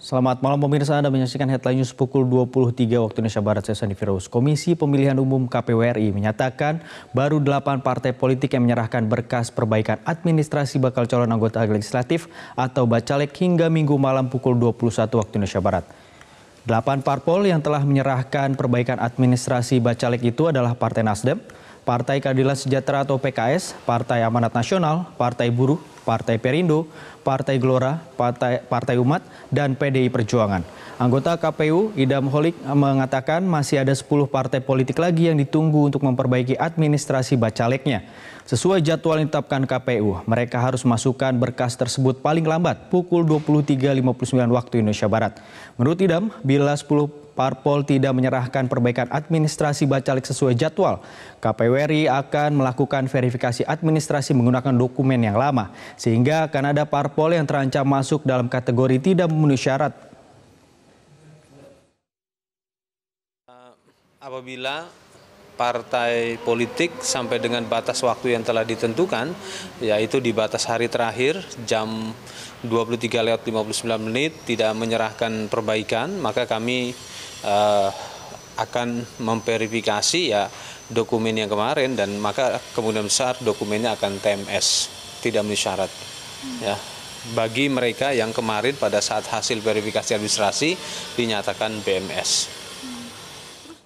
Selamat malam pemirsa, Anda menyaksikan headline news pukul 23 waktu Indonesia Barat. Saya Sandi Firuz. Komisi Pemilihan Umum KPWRI menyatakan baru 8 partai politik yang menyerahkan berkas perbaikan administrasi bakal calon anggota legislatif atau bacalek hingga minggu malam pukul 21 waktu Indonesia Barat. 8 parpol yang telah menyerahkan perbaikan administrasi bacalek itu adalah Partai Nasdem, Partai Keadilan Sejahtera atau PKS, Partai Amanat Nasional, Partai Buruh, Partai Perindo, Partai Gelora, Partai, Partai Umat, dan PDI Perjuangan. Anggota KPU Idam Holik mengatakan masih ada 10 partai politik lagi yang ditunggu untuk memperbaiki administrasi bacaleknya. Sesuai jadwal yang ditetapkan KPU, mereka harus masukkan berkas tersebut paling lambat pukul 23.59 waktu Indonesia Barat. Menurut Idam, bila 10 parpol tidak menyerahkan perbaikan administrasi bacalek sesuai jadwal, KPU RI akan melakukan verifikasi administrasi menggunakan dokumen yang lama, sehingga akan ada parpol yang terancam masuk dalam kategori tidak memenuhi syarat. Eh, apabila partai politik sampai dengan batas waktu yang telah ditentukan, yaitu di batas hari terakhir jam 23 lewat 59 menit tidak menyerahkan perbaikan, maka kami uh, akan memverifikasi ya dokumen yang kemarin dan maka kemudian besar dokumennya akan TMS tidak memenuhi syarat hmm. ya bagi mereka yang kemarin pada saat hasil verifikasi administrasi dinyatakan BMS.